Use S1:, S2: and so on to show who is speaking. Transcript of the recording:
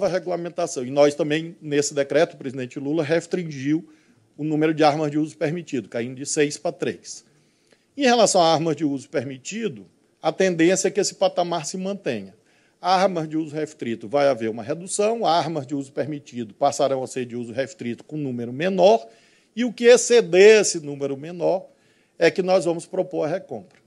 S1: nova regulamentação. E nós também, nesse decreto, o presidente Lula restringiu o número de armas de uso permitido, caindo de seis para três. Em relação a armas de uso permitido, a tendência é que esse patamar se mantenha. Armas de uso restrito vai haver uma redução, armas de uso permitido passarão a ser de uso restrito com número menor, e o que exceder esse número menor é que nós vamos propor a recompra.